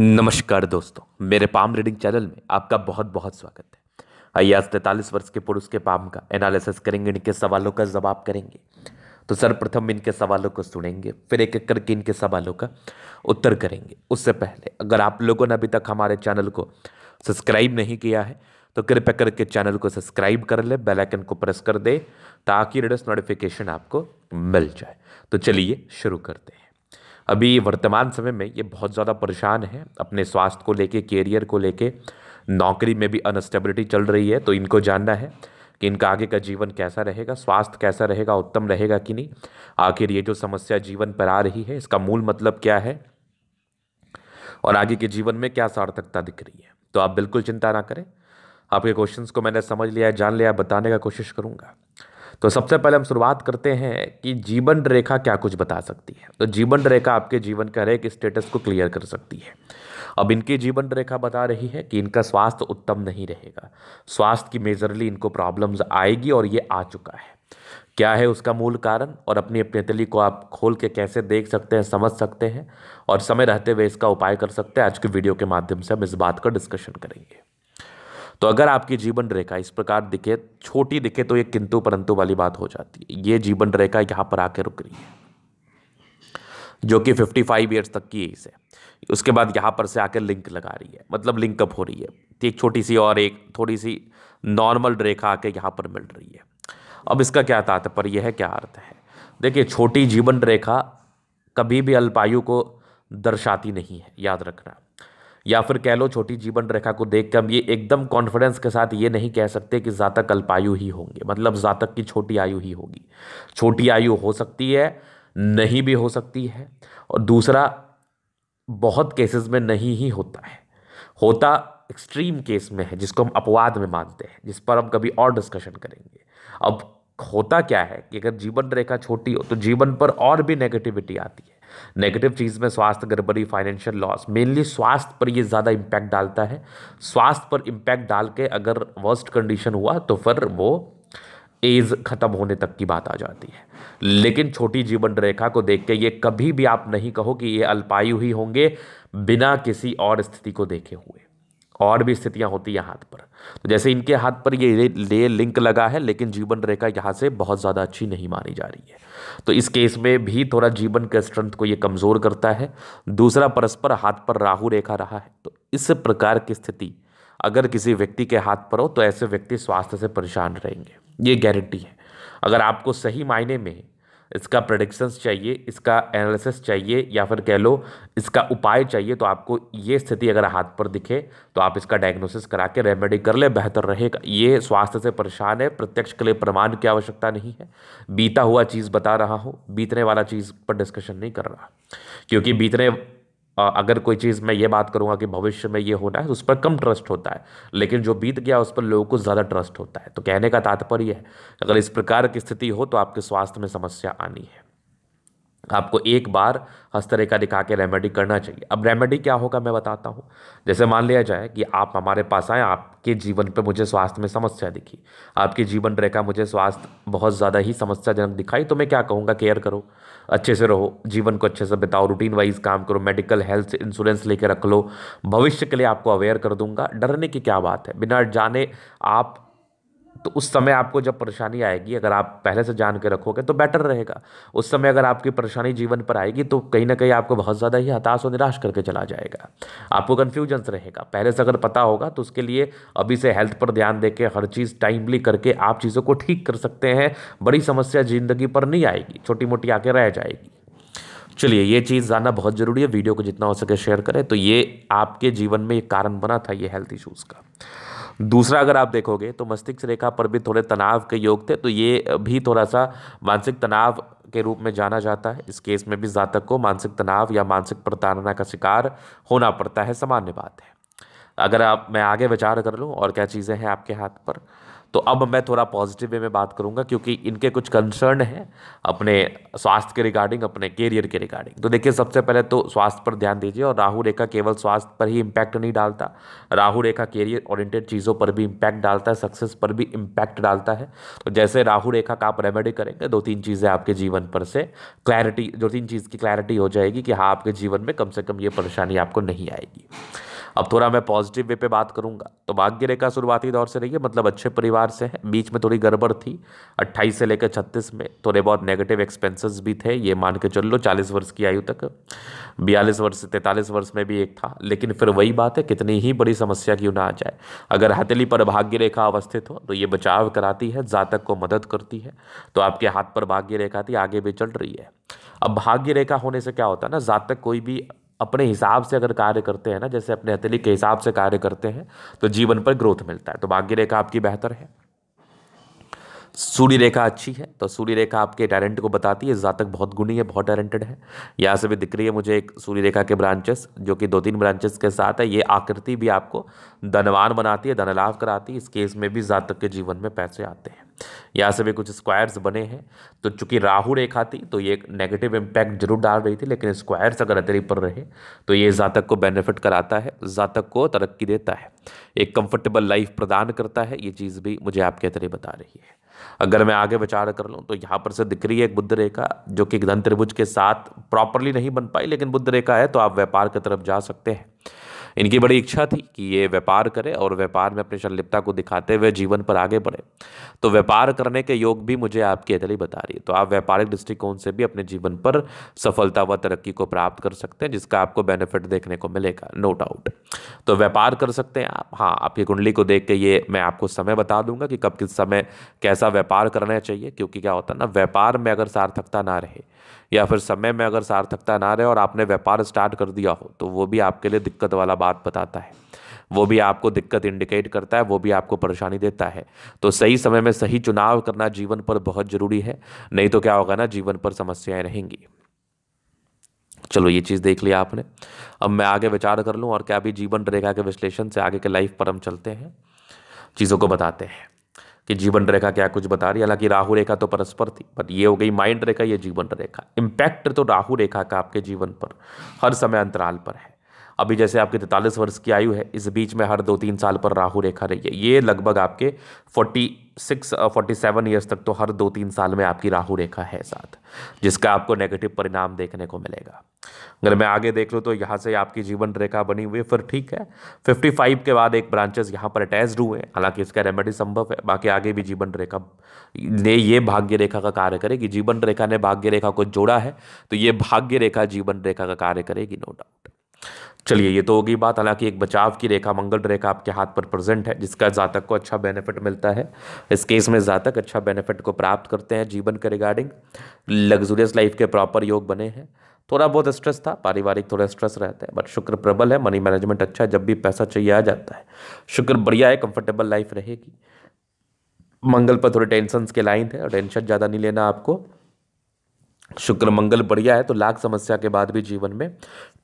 नमस्कार दोस्तों मेरे पाम रीडिंग चैनल में आपका बहुत बहुत स्वागत है आइए आज तैंतालीस वर्ष के पुरुष के पाम का एनालिसिस करेंगे इनके सवालों का जवाब करेंगे तो सर्वप्रथम इनके सवालों को सुनेंगे फिर एक एक करके इनके सवालों का उत्तर करेंगे उससे पहले अगर आप लोगों ने अभी तक हमारे चैनल को सब्सक्राइब नहीं किया है तो कृपया करके चैनल को सब्सक्राइब कर ले बेल आइकन को प्रेस कर दे ताकि रेडस नोटिफिकेशन आपको मिल जाए तो चलिए शुरू करते हैं अभी वर्तमान समय में ये बहुत ज़्यादा परेशान है अपने स्वास्थ्य को लेके कैरियर को लेके नौकरी में भी अनस्टेबिलिटी चल रही है तो इनको जानना है कि इनका आगे का जीवन कैसा रहेगा स्वास्थ्य कैसा रहेगा उत्तम रहेगा कि नहीं आखिर ये जो समस्या जीवन पर आ रही है इसका मूल मतलब क्या है और आगे के जीवन में क्या सार्थकता दिख रही है तो आप बिल्कुल चिंता ना करें आपके क्वेश्चंस को मैंने समझ लिया जान लिया बताने का कोशिश करूँगा तो सबसे पहले हम शुरुआत करते हैं कि जीवन रेखा क्या कुछ बता सकती है तो जीवन रेखा आपके जीवन का हर स्टेटस को क्लियर कर सकती है अब इनकी जीवन रेखा बता रही है कि इनका स्वास्थ्य उत्तम नहीं रहेगा स्वास्थ्य की मेजरली इनको प्रॉब्लम्स आएगी और ये आ चुका है क्या है उसका मूल कारण और अपनी अपनेतली को आप खोल के कैसे देख सकते हैं समझ सकते हैं और समय रहते हुए इसका उपाय कर सकते हैं आज के वीडियो के माध्यम से हम इस बात का डिस्कशन करेंगे तो अगर आपकी जीवन रेखा इस प्रकार दिखे छोटी दिखे तो ये किंतु परंतु वाली बात हो जाती है ये जीवन रेखा यहाँ पर आके रुक रही है जो कि 55 ईयर्स तक की एज है उसके बाद यहाँ पर से आकर लिंक लगा रही है मतलब लिंकअप हो रही है एक छोटी सी और एक थोड़ी सी नॉर्मल रेखा आके यहाँ पर मिल रही है अब इसका क्या तात्पर्य यह है क्या अर्थ है देखिए छोटी जीवन रेखा कभी भी अल्पायु को दर्शाती नहीं है याद रखना या फिर कह लो छोटी जीवन रेखा को देख कर ये एकदम कॉन्फिडेंस के साथ ये नहीं कह सकते कि जातक अल्पायु ही होंगे मतलब जातक की छोटी आयु ही होगी छोटी आयु हो सकती है नहीं भी हो सकती है और दूसरा बहुत केसेस में नहीं ही होता है होता एक्सट्रीम केस में है जिसको हम अपवाद में मानते हैं जिस पर हम कभी और डिस्कशन करेंगे अब होता क्या है कि अगर जीवन रेखा छोटी हो तो जीवन पर और भी नेगेटिविटी आती है नेगेटिव चीज़ में स्वास्थ्य गड़बड़ी फाइनेंशियल लॉस मेनली स्वास्थ्य पर ये ज़्यादा इम्पैक्ट डालता है स्वास्थ्य पर इम्पैक्ट डाल के अगर वर्स्ट कंडीशन हुआ तो फिर वो एज खत्म होने तक की बात आ जाती है लेकिन छोटी जीवन रेखा को देख के ये कभी भी आप नहीं कहो कि ये अल्पायु ही होंगे बिना किसी और स्थिति को देखे हुए और भी स्थितियां होती हैं हाथ पर तो जैसे इनके हाथ पर ये ले लिंक लगा है लेकिन जीवन रेखा यहाँ से बहुत ज़्यादा अच्छी नहीं मानी जा रही है तो इस केस में भी थोड़ा जीवन के स्ट्रेंथ को ये कमज़ोर करता है दूसरा परस्पर हाथ पर राहु रेखा रहा है तो इस प्रकार की स्थिति अगर किसी व्यक्ति के हाथ पर हो तो ऐसे व्यक्ति स्वास्थ्य से परेशान रहेंगे ये गारंटी है अगर आपको सही मायने में इसका प्रडिक्शंस चाहिए इसका एनालिसिस चाहिए या फिर कह लो इसका उपाय चाहिए तो आपको ये स्थिति अगर हाथ पर दिखे तो आप इसका डायग्नोसिस करा के रेमेडी कर ले बेहतर रहेगा ये स्वास्थ्य से परेशान है प्रत्यक्ष के लिए प्रमाण की आवश्यकता नहीं है बीता हुआ चीज़ बता रहा हूँ बीतने वाला चीज़ पर डिस्कशन नहीं कर रहा क्योंकि बीतने अगर कोई चीज़ मैं ये बात करूँगा कि भविष्य में ये होना है तो उस पर कम ट्रस्ट होता है लेकिन जो बीत गया उस पर लोगों को ज़्यादा ट्रस्ट होता है तो कहने का तात्पर्य है अगर इस प्रकार की स्थिति हो तो आपके स्वास्थ्य में समस्या आनी है आपको एक बार हस्तरेखा दिखा के रेमेडी करना चाहिए अब रेमेडी क्या होगा मैं बताता हूँ जैसे मान लिया जाए कि आप हमारे पास आए आपके जीवन पे मुझे स्वास्थ्य में समस्या दिखी आपकी जीवन रेखा मुझे स्वास्थ्य बहुत ज़्यादा ही समस्याजनक दिखाई तो मैं क्या कहूँगा केयर करो अच्छे से रहो जीवन को अच्छे से बिताओ रूटीन वाइज काम करो मेडिकल हेल्थ इंश्योरेंस लेके रख लो भविष्य के लिए आपको अवेयर कर दूंगा डरने की क्या बात है बिना जाने आप तो उस समय आपको जब परेशानी आएगी अगर आप पहले से जान के रखोगे तो बेटर रहेगा उस समय अगर आपकी परेशानी जीवन पर आएगी तो कहीं ना कहीं आपको बहुत ज़्यादा ही हताश और निराश करके चला जाएगा आपको कन्फ्यूजन्स रहेगा पहले से अगर पता होगा तो उसके लिए अभी से हेल्थ पर ध्यान दे के हर चीज़ टाइमली करके आप चीज़ों को ठीक कर सकते हैं बड़ी समस्या ज़िंदगी पर नहीं आएगी छोटी मोटी आके रह जाएगी चलिए ये चीज़ जानना बहुत ज़रूरी है वीडियो को जितना हो सके शेयर करें तो ये आपके जीवन में एक कारण बना था ये हेल्थ इशूज़ का दूसरा अगर आप देखोगे तो मस्तिष्क रेखा पर भी थोड़े तनाव के योग थे तो ये भी थोड़ा सा मानसिक तनाव के रूप में जाना जाता है इस केस में भी जातक को मानसिक तनाव या मानसिक प्रताड़ना का शिकार होना पड़ता है सामान्य बात है अगर आप मैं आगे विचार कर लूँ और क्या चीज़ें हैं आपके हाथ पर तो अब मैं थोड़ा पॉजिटिव वे में बात करूंगा क्योंकि इनके कुछ कंसर्न हैं अपने स्वास्थ्य के रिगार्डिंग अपने कैरियर के रिगार्डिंग तो देखिए सबसे पहले तो स्वास्थ्य पर ध्यान दीजिए और राहु रेखा केवल स्वास्थ्य पर ही इम्पैक्ट नहीं डालता राहु रेखा कैरियर ओरिएंटेड चीज़ों पर भी इम्पैक्ट डालता है सक्सेस पर भी इम्पैक्ट डालता है तो जैसे राहु रेखा का आप रेमेडी करेंगे दो तीन चीज़ें आपके जीवन पर से क्लैरिटी दो तीन चीज़ की क्लैरिटी हो जाएगी कि हाँ आपके जीवन में कम से कम ये परेशानी आपको नहीं आएगी अब थोड़ा मैं पॉजिटिव वे पे बात करूंगा तो भाग्य रेखा शुरुआती दौर से रही है मतलब अच्छे परिवार से है बीच में थोड़ी गड़बड़ थी 28 से लेकर 36 में थोड़े बहुत नेगेटिव एक्सपेंसेस भी थे ये मान के चल लो चालीस वर्ष की आयु तक बयालीस वर्ष से तैंतालीस वर्ष में भी एक था लेकिन फिर वही बात है कितनी ही बड़ी समस्या क्यों ना आ जाए अगर हथेली पर भाग्य रेखा अवस्थित हो तो ये बचाव कराती है जातक को मदद करती है तो आपके हाथ पर भाग्य रेखा थी आगे भी चल रही है अब भाग्य रेखा होने से क्या होता है ना जातक कोई भी अपने हिसाब से अगर कार्य करते हैं ना जैसे अपने हथेली के हिसाब से कार्य करते हैं तो जीवन पर ग्रोथ मिलता है तो भाग्य रेखा आपकी बेहतर है सूर्य रेखा अच्छी है तो सूर्य रेखा आपके टैलेंट को बताती है जातक बहुत गुणी है बहुत टैलेंटेड है यहाँ से भी दिख रही है मुझे एक सूर्य रेखा के ब्रांचेस जो कि दो तीन ब्रांचेस के साथ है ये आकृति भी आपको धनवान बनाती है धनलाभ कराती है इस केस में भी जातक के जीवन में पैसे आते हैं यहाँ से भी कुछ स्क्वायर्स बने हैं तो चूंकि राहु रेखा थी तो ये एक नेगेटिव इम्पैक्ट जरूर डाल रही थी लेकिन स्क्वायर्स अगर अतरी पर रहे तो ये जातक को बेनिफिट कराता है जातक को तरक्की देता है एक कंफर्टेबल लाइफ प्रदान करता है ये चीज़ भी मुझे आपके अतरी बता रही है अगर मैं आगे विचार कर लूँ तो यहाँ पर से दिख रही है एक बुद्ध रेखा जो कि धन त्रिभुज के साथ प्रॉपरली नहीं बन पाई लेकिन बुद्ध रेखा है तो आप व्यापार की तरफ जा सकते हैं इनकी बड़ी इच्छा थी कि ये व्यापार करें और व्यापार में अपनी संलिप्तता को दिखाते हुए जीवन पर आगे बढ़े तो व्यापार करने के योग भी मुझे आपकी अदली बता रही है तो आप व्यापारिक दृष्टिकोण से भी अपने जीवन पर सफलता व तरक्की को प्राप्त कर सकते हैं जिसका आपको बेनिफिट देखने को मिलेगा नो डाउट तो व्यापार कर सकते हैं आप हाँ आपकी कुंडली को देख के ये मैं आपको समय बता दूंगा कि कब किस समय कैसा व्यापार करना चाहिए क्योंकि क्या होता है ना व्यापार में अगर सार्थकता ना रहे या फिर समय में अगर सार्थकता ना रहे और आपने व्यापार स्टार्ट कर दिया हो तो वो भी आपके लिए दिक्कत वाला बात बताता है वो भी आपको दिक्कत इंडिकेट करता है वो भी आपको परेशानी देता है तो सही समय में सही चुनाव करना जीवन पर बहुत ज़रूरी है नहीं तो क्या होगा ना जीवन पर समस्याएं रहेंगी चलो ये चीज़ देख लिया आपने अब मैं आगे विचार कर लूँ और क्या भी जीवन रेखा के विश्लेषण से आगे के लाइफ पर हम चलते हैं चीज़ों को बताते हैं कि जीवन रेखा क्या कुछ बता रही है हालांकि राहु रेखा तो परस्पर थी बट ये हो गई माइंड रेखा ये जीवन रेखा इम्पैक्ट तो राहु रेखा का आपके जीवन पर हर समय अंतराल पर है अभी जैसे आपकी तैंतालीस वर्ष की आयु है इस बीच में हर दो तीन साल पर राहु रेखा रही है ये लगभग आपके forty six forty seven years तक तो हर दो तीन साल में आपकी राहु रेखा है साथ जिसका आपको नेगेटिव परिणाम देखने को मिलेगा अगर मैं आगे देख लूँ तो यहाँ से आपकी जीवन रेखा बनी हुई फिर ठीक है फिफ्टी फाइव के बाद एक ब्रांचेस यहाँ पर अटैच हुए हैं हालांकि इसका रेमेडी संभव है बाकी आगे भी जीवन रेखा ने ये भाग्य रेखा का कार्य करेगी जीवन रेखा ने भाग्य रेखा को जोड़ा है तो ये भाग्य रेखा जीवन रेखा का कार्य करेगी नो डाउट चलिए ये तो होगी बात हालांकि एक बचाव की रेखा मंगल रेखा आपके हाथ पर प्रेजेंट है जिसका जातक को अच्छा बेनिफिट मिलता है इस केस में जातक अच्छा बेनिफिट को प्राप्त करते हैं जीवन के रिगार्डिंग लग्जूरियस लाइफ के प्रॉपर योग बने हैं थोड़ा बहुत स्ट्रेस था पारिवारिक थोड़ा स्ट्रेस रहता है बट शुक्र प्रबल है मनी मैनेजमेंट अच्छा है जब भी पैसा चाहिए आ जाता है शुक्र बढ़िया है कंफर्टेबल लाइफ रहेगी मंगल पर थोड़े टेंशन के लाइन थे और टेंशन ज़्यादा नहीं लेना आपको शुक्र मंगल बढ़िया है तो लाख समस्या के बाद भी जीवन में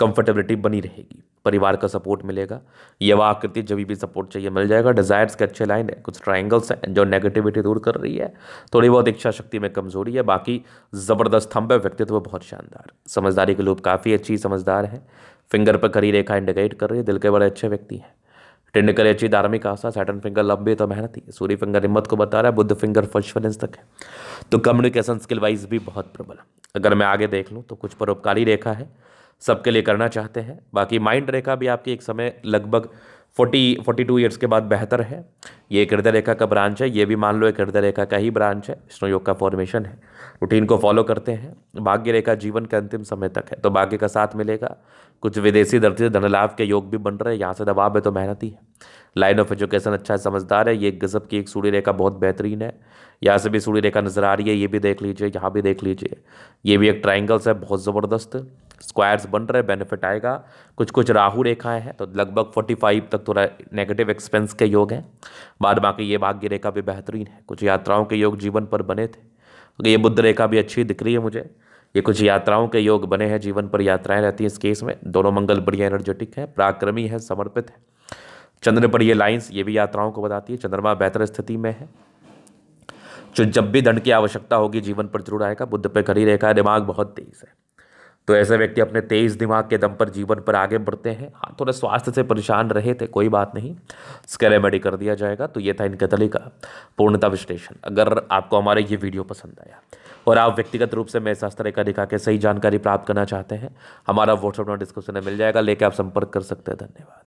कंफर्टेबिलिटी बनी रहेगी परिवार का सपोर्ट मिलेगा यवा आकृति जब भी सपोर्ट चाहिए मिल जाएगा डिज़ायर्स के अच्छे लाइन है कुछ ट्राइंगल्स हैं जो नेगेटिविटी दूर कर रही है थोड़ी बहुत इच्छा शक्ति में कमजोरी है बाकी ज़बरदस्त थम्ब है व्यक्तित्व बहुत शानदार समझदारी के लोग काफ़ी अच्छी समझदार है फिंगर पर खरी रेखा इंडिकेट कर रही है दिल के बड़े अच्छे व्यक्ति हैं टिंड कलेची धार्मिक आस्था सैटन फिंगर लंबे तो मेहनत ही सूर्य फिंगर हिम्मत को बता रहा है बुद्ध फिंगर फर्शवेलेंस तक है तो कम्युनिकेशन स्किल वाइज भी बहुत प्रबल अगर मैं आगे देख लूँ तो कुछ परोपकारी रेखा है सबके लिए करना चाहते हैं बाकी माइंड रेखा भी आपकी एक समय लगभग फोर्टी फोर्टी टू ईयर्स के बाद बेहतर है ये एक हृदय रेखा का ब्रांच है ये भी मान लो एक हृदय रेखा का ही ब्रांच है विष्णु योग का फॉर्मेशन है रूटीन को फॉलो करते हैं भाग्य रेखा जीवन के अंतिम समय तक है तो भाग्य का साथ मिलेगा कुछ विदेशी धरती से धनलाभ के योग भी बन रहे हैं यहाँ से दबाव है तो मेहनत ही है लाइन ऑफ एजुकेशन अच्छा है समझदार है ये गज़ब की एक सूढ़ी रेखा बहुत बेहतरीन है यहाँ से भी सूढ़ी रेखा नज़र आ रही है ये भी देख लीजिए यहाँ भी देख लीजिए ये भी एक ट्राइंगल्स है बहुत ज़बरदस्त स्क्वायर्स बन रहे बेनिफिट आएगा कुछ कुछ राहु रेखाएं हैं तो लगभग फोर्टी फाइव तक थोड़ा नेगेटिव एक्सपेंस के योग हैं बाद बाकी ये भाग्य रेखा भी बेहतरीन है कुछ यात्राओं के योग जीवन पर बने थे क्योंकि तो ये बुद्ध रेखा भी अच्छी दिख रही है मुझे ये कुछ यात्राओं के योग बने हैं जीवन पर यात्राएं रहती हैं इस केस में दोनों मंगल बढ़िया एनर्जेटिक है पराक्रमी है समर्पित है चंद्र पर ये लाइन्स ये भी यात्राओं को बताती है चंद्रमा बेहतर स्थिति में है जो जब भी धन की आवश्यकता होगी जीवन पर जरूर आएगा बुद्ध पे खड़ी रेखा दिमाग बहुत तेज है तो ऐसे व्यक्ति अपने तेज दिमाग के दम पर जीवन पर आगे बढ़ते हैं हाँ थोड़ा स्वास्थ्य से परेशान रहे थे कोई बात नहीं इसका रेमेडी कर दिया जाएगा तो ये था इनके दली का पूर्णता विश्लेषण अगर आपको हमारे ये वीडियो पसंद आया और आप व्यक्तिगत रूप से मेरे शास्त्र का दिखा के सही जानकारी प्राप्त करना चाहते हैं हमारा व्हाट्सअप नंबर डिस्क्रिप्शन में मिल जाएगा लेके आप संपर्क कर सकते हैं धन्यवाद